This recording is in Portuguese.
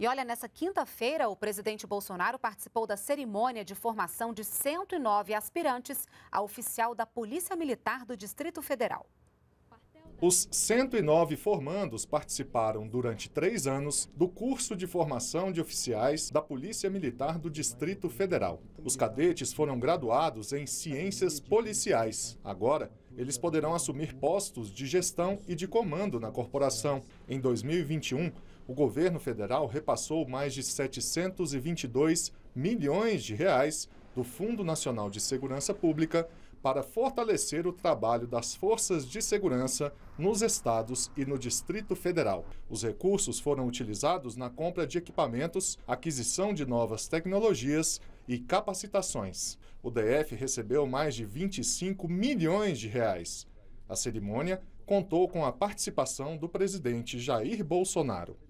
E olha, nessa quinta-feira, o presidente Bolsonaro participou da cerimônia de formação de 109 aspirantes a oficial da Polícia Militar do Distrito Federal. Os 109 formandos participaram durante três anos do curso de formação de oficiais da Polícia Militar do Distrito Federal. Os cadetes foram graduados em ciências policiais. Agora, eles poderão assumir postos de gestão e de comando na corporação. Em 2021, o governo federal repassou mais de 722 milhões de reais do Fundo Nacional de Segurança Pública para fortalecer o trabalho das forças de segurança nos estados e no Distrito Federal. Os recursos foram utilizados na compra de equipamentos, aquisição de novas tecnologias e capacitações. O DF recebeu mais de 25 milhões de reais. A cerimônia contou com a participação do presidente Jair Bolsonaro.